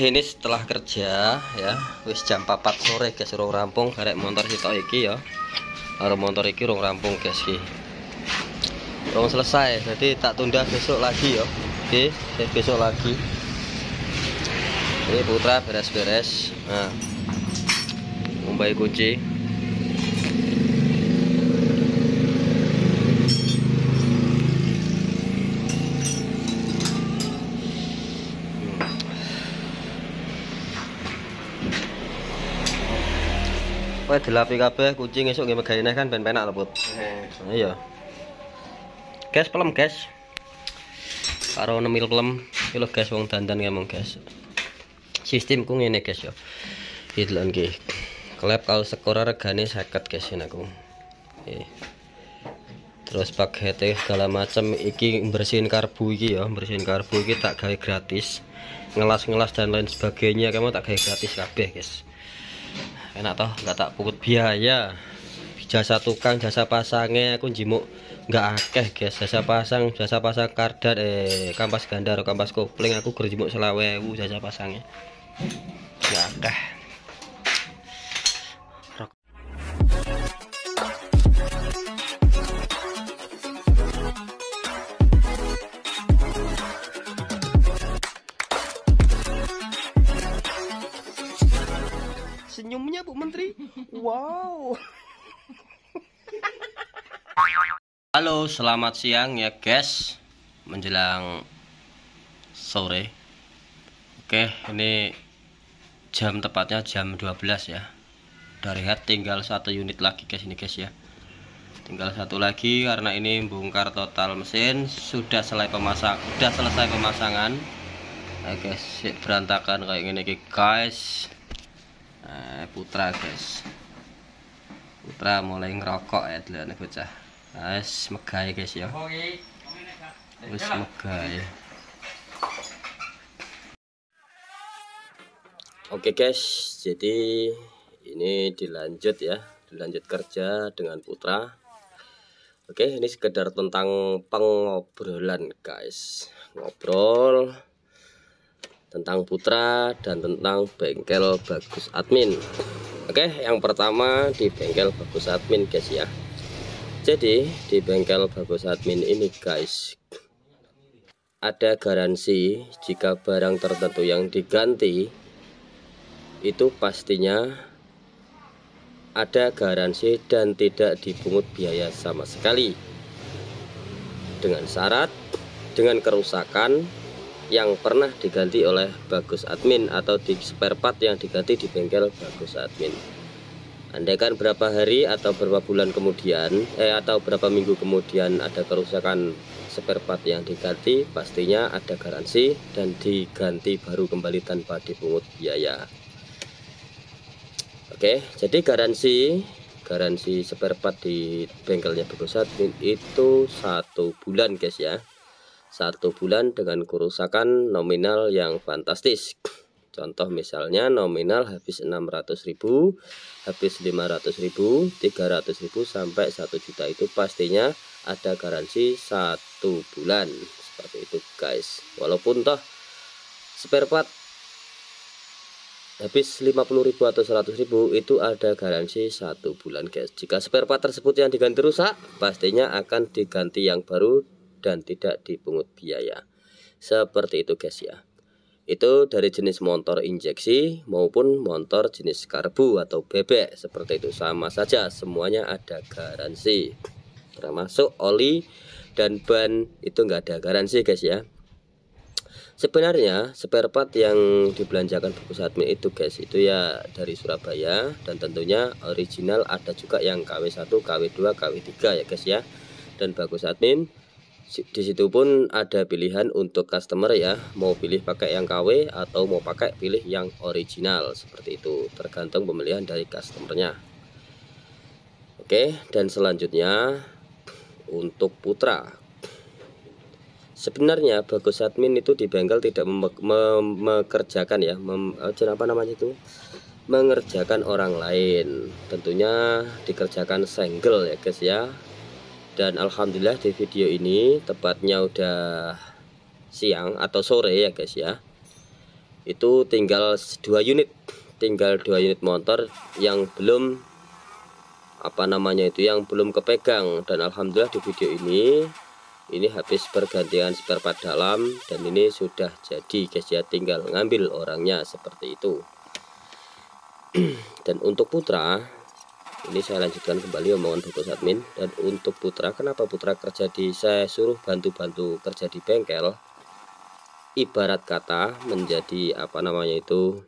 ini setelah kerja ya wis jam 4 sore guys rampung karek motor kita iki ya karo motor iki urung rampung guys iki urung selesai jadi tak tunda besok lagi ya oke okay, besok lagi ini putra beres-beres nah mumbai kunci Kowe dilapi kabeh kucing esuk nggih megahi kan ben penak lho, Put. Hmm. Iya. Gas pelem, guys. Karo nemil pelem, iki lho guys wong dandan gas. guys. Sistemku ngene, guys ya. Iki lho nggih. Klep kalau sekora regane 50, guys aku. Terus Terus pakete segala macam iki bersihin karbu iki ya, bersihin karbu iki tak gawe gratis. Ngelas-ngelas dan lain sebagainya kamu tak gawe gratis kabeh, guys enak toh nggak tak pungut biaya jasa tukang jasa pasangnya aku jimuk nggak akeh guys jasa pasang jasa pasang karder eh kampas gandar kampas kopling aku kerjimuk selawewu jasa pasangnya nggak akeh Senyumnya Bu Menteri. Wow. Halo, selamat siang ya guys. Menjelang sore. Oke, ini jam tepatnya jam 12 ya. Dari head tinggal satu unit lagi guys ini guys ya. Tinggal satu lagi karena ini bongkar total mesin sudah selesai pemasang sudah selesai pemasangan. Oke, guys, berantakan kayak gini guys nah, putra guys putra mulai ngerokok ya dulu nih bocah guys ah, megai guys ya wis megai oke guys jadi ini dilanjut ya dilanjut kerja dengan putra Oke, ini sekedar tentang pengobrolan, guys. Ngobrol tentang Putra dan tentang bengkel Bagus Admin. Oke, yang pertama di bengkel Bagus Admin guys ya. Jadi di bengkel Bagus Admin ini guys ada garansi jika barang tertentu yang diganti itu pastinya ada garansi dan tidak dipungut biaya sama sekali dengan syarat dengan kerusakan yang pernah diganti oleh Bagus Admin atau di spare part yang diganti di bengkel Bagus Admin. Andaikan berapa hari atau berapa bulan kemudian eh atau berapa minggu kemudian ada kerusakan spare part yang diganti, pastinya ada garansi dan diganti baru kembali tanpa dipungut biaya. Oke, jadi garansi garansi spare part di bengkelnya Bagus Admin itu satu bulan guys ya satu bulan dengan kerusakan nominal yang fantastis. Contoh misalnya nominal habis 600.000, habis 500.000, 300.000 sampai 1 juta itu pastinya ada garansi satu bulan. Seperti itu guys. Walaupun toh spare part habis 50.000 atau 100.000 itu ada garansi satu bulan guys. Jika spare part tersebut yang diganti rusak, pastinya akan diganti yang baru dan tidak dipungut biaya. Seperti itu guys ya. Itu dari jenis motor injeksi maupun motor jenis karbu atau bebek seperti itu sama saja semuanya ada garansi. Termasuk oli dan ban itu nggak ada garansi guys ya. Sebenarnya spare part yang dibelanjakan buku admin itu guys itu ya dari Surabaya dan tentunya original ada juga yang KW1, KW2, KW3 ya guys ya. Dan bagus admin di situ pun ada pilihan untuk customer ya mau pilih pakai yang KW atau mau pakai pilih yang original seperti itu tergantung pemilihan dari customernya oke dan selanjutnya untuk putra sebenarnya bagus admin itu di Bengkel tidak me me ya mem eh, apa namanya itu mengerjakan orang lain tentunya dikerjakan single ya guys ya dan alhamdulillah di video ini tepatnya udah siang atau sore ya guys ya itu tinggal dua unit tinggal dua unit motor yang belum apa namanya itu yang belum kepegang dan alhamdulillah di video ini ini habis pergantian spare part dalam dan ini sudah jadi guys ya tinggal ngambil orangnya seperti itu dan untuk putra ini saya lanjutkan kembali omongan bos admin dan untuk putra kenapa putra kerja di saya suruh bantu-bantu kerja di bengkel ibarat kata menjadi apa namanya itu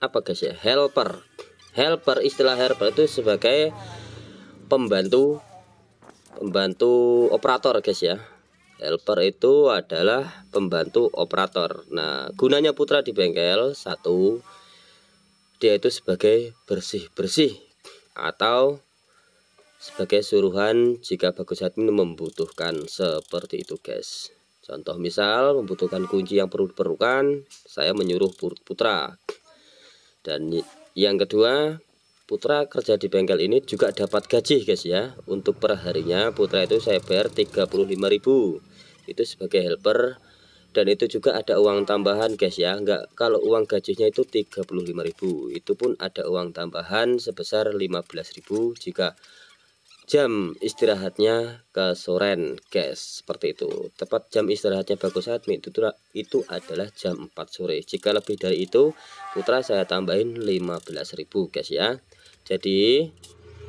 apa guys ya helper helper istilah helper itu sebagai pembantu pembantu operator guys ya helper itu adalah pembantu operator nah gunanya putra di bengkel satu dia itu sebagai bersih-bersih atau sebagai suruhan jika bagus hati membutuhkan seperti itu guys contoh misal membutuhkan kunci yang perlu diperlukan saya menyuruh putra dan yang kedua putra kerja di bengkel ini juga dapat gaji guys ya untuk perharinya putra itu saya bayar 35.000 itu sebagai helper dan itu juga ada uang tambahan guys ya enggak kalau uang gajinya itu 35.000 itu pun ada uang tambahan sebesar 15.000 jika jam istirahatnya ke soren guys seperti itu tepat jam istirahatnya bagus saat itu itu adalah jam 4 sore jika lebih dari itu putra saya tambahin 15.000 guys ya jadi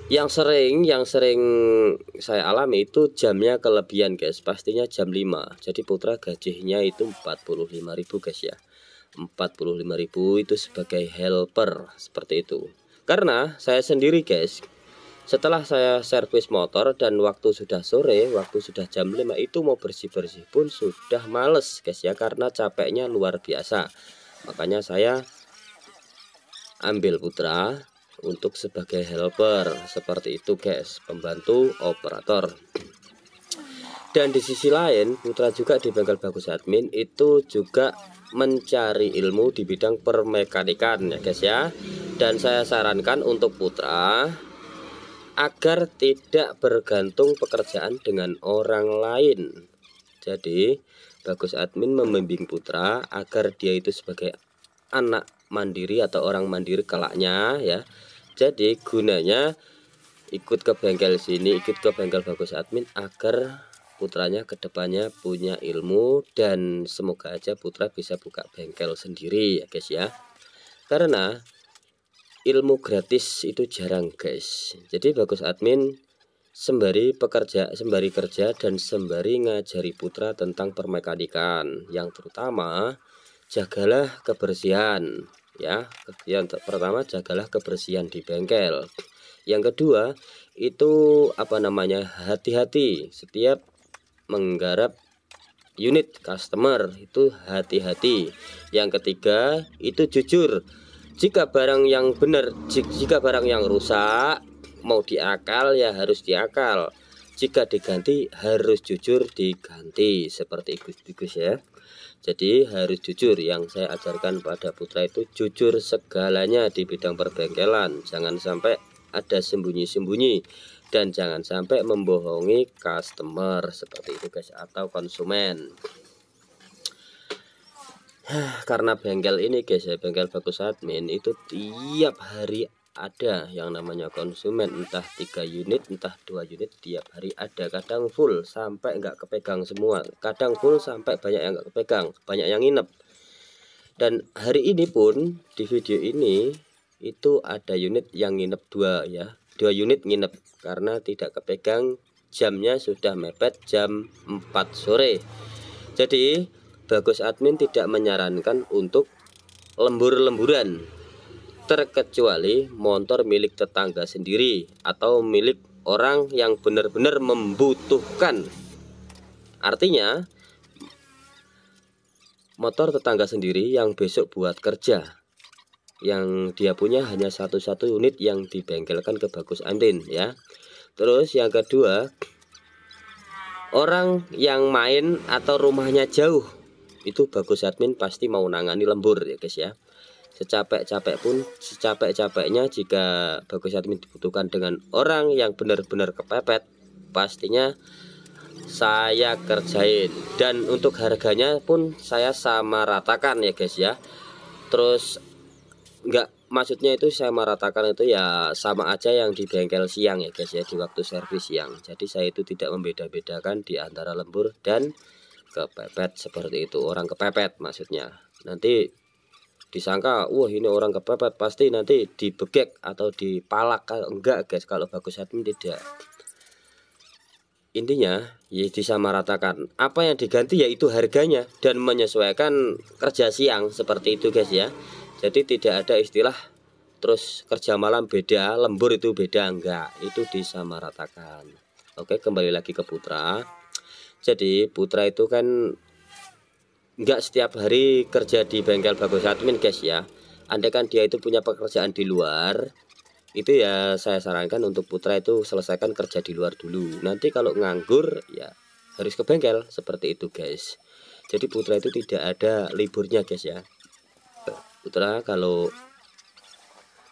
yang sering yang sering saya alami itu jamnya kelebihan guys pastinya jam 5 jadi putra gajinya itu 45.000 guys ya 45.000 itu sebagai helper seperti itu karena saya sendiri guys setelah saya servis motor dan waktu sudah sore waktu sudah jam 5 itu mau bersih-bersih pun sudah males guys ya karena capeknya luar biasa makanya saya ambil putra untuk sebagai helper seperti itu guys pembantu operator dan di sisi lain Putra juga di bengkel bagus admin itu juga mencari ilmu di bidang permekanikan ya guys ya dan saya sarankan untuk Putra agar tidak bergantung pekerjaan dengan orang lain jadi bagus admin membimbing Putra agar dia itu sebagai anak mandiri atau orang mandiri kelaknya ya jadi gunanya ikut ke bengkel sini ikut ke bengkel bagus admin agar putranya kedepannya punya ilmu dan semoga aja putra bisa buka bengkel sendiri ya guys ya karena ilmu gratis itu jarang guys jadi bagus admin sembari pekerja sembari kerja dan sembari ngajari putra tentang permekanikan yang terutama jagalah kebersihan ya yang pertama jagalah kebersihan di bengkel yang kedua itu apa namanya hati-hati setiap menggarap unit customer itu hati-hati yang ketiga itu jujur jika barang yang benar jika barang yang rusak mau diakal ya harus diakal jika diganti harus jujur diganti seperti igus-igus ya jadi harus jujur yang saya ajarkan pada putra itu jujur segalanya di bidang perbengkelan jangan sampai ada sembunyi-sembunyi dan jangan sampai membohongi customer seperti itu guys atau konsumen karena bengkel ini guys ya bengkel bagus admin itu tiap hari ada yang namanya konsumen entah tiga unit entah dua unit tiap hari ada kadang full sampai nggak kepegang semua kadang full sampai banyak yang nggak kepegang banyak yang nginep dan hari ini pun di video ini itu ada unit yang nginep dua ya dua unit nginep karena tidak kepegang jamnya sudah mepet jam 4 sore jadi bagus admin tidak menyarankan untuk lembur-lemburan terkecuali motor milik tetangga sendiri atau milik orang yang benar-benar membutuhkan. Artinya, motor tetangga sendiri yang besok buat kerja, yang dia punya hanya satu-satu unit yang dibengkelkan ke Bagus Antin ya. Terus yang kedua, orang yang main atau rumahnya jauh itu Bagus Admin pasti mau nangani lembur ya guys ya secapek-capek pun secapek-capeknya jika bagus admin dibutuhkan dengan orang yang benar-benar kepepet pastinya saya kerjain dan untuk harganya pun saya sama ratakan ya guys ya terus enggak maksudnya itu saya meratakan itu ya sama aja yang di bengkel siang ya guys ya di waktu servis siang jadi saya itu tidak membeda-bedakan di antara lembur dan kepepet seperti itu orang kepepet maksudnya nanti disangka wah ini orang kepepet pasti nanti dibegek atau dipalak kalau enggak guys kalau bagus admin tidak intinya ya disamaratakan apa yang diganti yaitu harganya dan menyesuaikan kerja siang seperti itu guys ya jadi tidak ada istilah terus kerja malam beda lembur itu beda enggak itu disamaratakan oke kembali lagi ke putra jadi putra itu kan nggak setiap hari kerja di bengkel bagus admin guys ya andai kan dia itu punya pekerjaan di luar itu ya saya sarankan untuk putra itu selesaikan kerja di luar dulu nanti kalau nganggur ya harus ke bengkel seperti itu guys jadi putra itu tidak ada liburnya guys ya putra kalau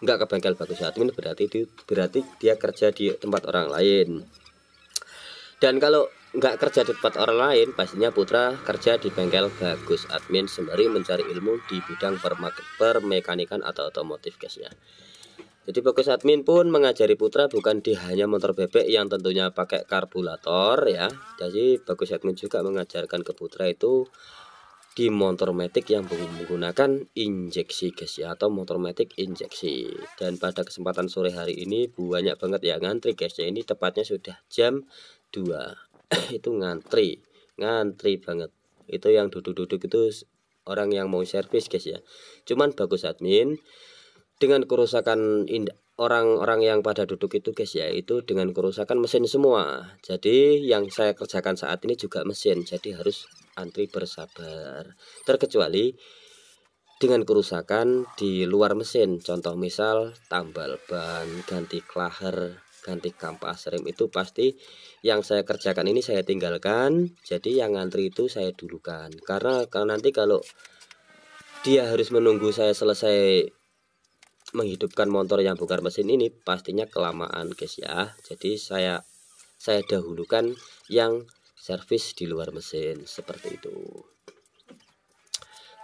nggak ke bengkel bagus ya, admin berarti itu berarti dia kerja di tempat orang lain dan kalau nggak kerja di tempat orang lain, pastinya Putra kerja di bengkel Bagus Admin sembari mencari ilmu di bidang permekanikan atau otomotif guys ya. Jadi Bagus Admin pun mengajari Putra bukan di hanya motor bebek yang tentunya pakai karburator ya. Jadi Bagus Admin juga mengajarkan ke Putra itu di motor metik yang menggunakan injeksi guys ya atau motor metik injeksi. Dan pada kesempatan sore hari ini banyak banget yang ngantri guys ya. Ini tepatnya sudah jam 2 itu ngantri ngantri banget itu yang duduk-duduk itu orang yang mau servis guys ya cuman bagus admin dengan kerusakan orang-orang yang pada duduk itu guys ya itu dengan kerusakan mesin semua jadi yang saya kerjakan saat ini juga mesin jadi harus antri bersabar terkecuali dengan kerusakan di luar mesin contoh misal tambal ban ganti klaher ganti kampas rem itu pasti yang saya kerjakan ini saya tinggalkan jadi yang ngantri itu saya dulukan karena kalau nanti kalau dia harus menunggu saya selesai menghidupkan motor yang bukan mesin ini pastinya kelamaan guys ya jadi saya saya dahulukan yang servis di luar mesin seperti itu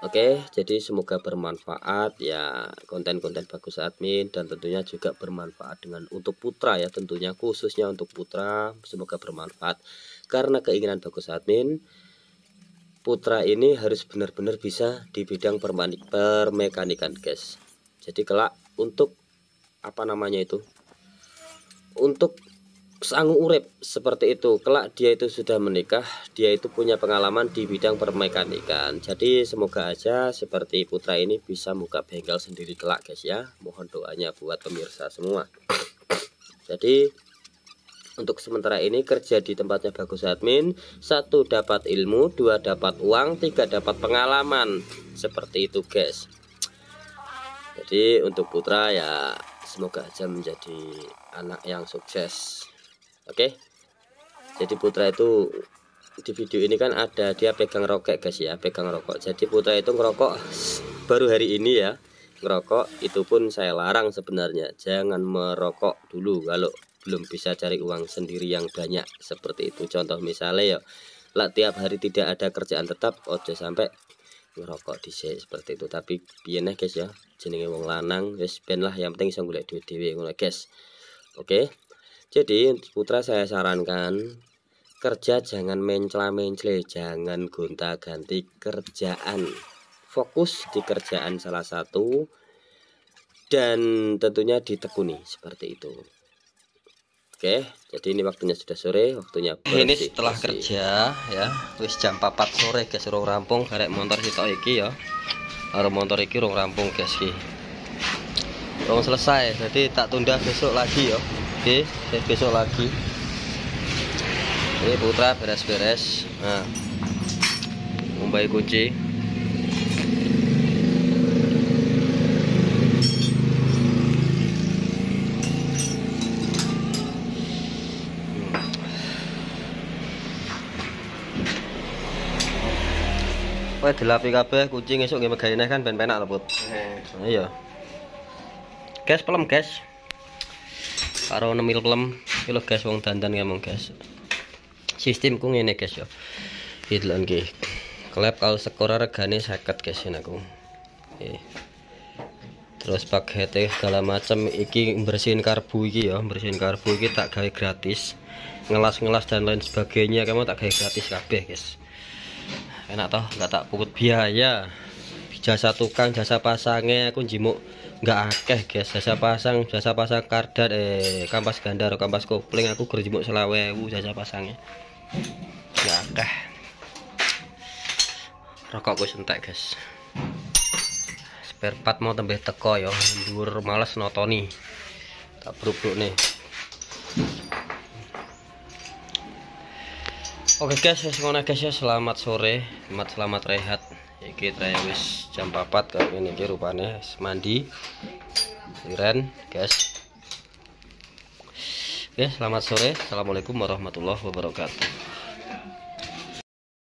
Oke, jadi semoga bermanfaat ya konten-konten bagus admin dan tentunya juga bermanfaat dengan untuk putra ya tentunya khususnya untuk putra semoga bermanfaat karena keinginan bagus admin putra ini harus benar-benar bisa di bidang permanik, permekanikan guys. Jadi kelak untuk apa namanya itu? Untuk sanggup urip seperti itu kelak dia itu sudah menikah dia itu punya pengalaman di bidang permekanikan jadi semoga aja seperti putra ini bisa buka bengkel sendiri kelak guys ya mohon doanya buat pemirsa semua jadi untuk sementara ini kerja di tempatnya bagus admin satu dapat ilmu dua dapat uang tiga dapat pengalaman seperti itu guys jadi untuk putra ya semoga aja menjadi anak yang sukses Oke. Jadi Putra itu di video ini kan ada dia pegang rokok guys ya, pegang rokok. Jadi Putra itu ngerokok baru hari ini ya. Ngerokok itu pun saya larang sebenarnya. Jangan merokok dulu kalau belum bisa cari uang sendiri yang banyak seperti itu. Contoh misalnya ya, lah tiap hari tidak ada kerjaan tetap ojo sampai ngerokok di sini seperti itu tapi piye guys ya jenenge wong lanang wes lah yang penting bisa gulai duit dhewe guys oke okay? Jadi putra saya sarankan kerja jangan mencela mencela jangan gonta-ganti kerjaan. Fokus di kerjaan salah satu dan tentunya ditekuni seperti itu. Oke, jadi ini waktunya sudah sore, waktunya bersih, ini setelah bersih. kerja ya, wis jam 4 sore guys, rong rampung karek motor sitok iki ya. Karo motor iki rong rampung guys iki. selesai, jadi tak tunda besok lagi ya. Oke, okay, besok lagi. Ini eh, putra beres-beres. Nah, kucing. kunci. Hmm. Wah, dilapi kabeh kucing esuk nggih megaine kan ben penak lho, Put. Iya. Gas pelem, gas karo nemil klem iki ya lho guys wong dandan ngomong guys sistemku ngene guys yo iki lho nggih klep kalau sekor regane 50 guys aku terus pakai teh segala macam iki bersihin karbu iki ya bersihin karbu iki tak gawe gratis ngelas-ngelas dan lain sebagainya kamu tak gawe gratis kabeh guys enak toh nggak tak pungut biaya jasa tukang jasa pasangnya aku jimuk enggak akeh guys jasa pasang jasa pasang kardat eh kampas gandar kampas kopling aku gerjemuk selawewu jasa pasangnya nggak akeh gue sentek guys spare part mau tembih teko ya mundur males notoni tak buruk-buruk nih Oke okay guys, semuanya guys ya selamat sore, selamat selamat rehat. Iki saya jam 4 kali ini rupanya mandi aliran guys. oke selamat sore assalamualaikum warahmatullahi wabarakatuh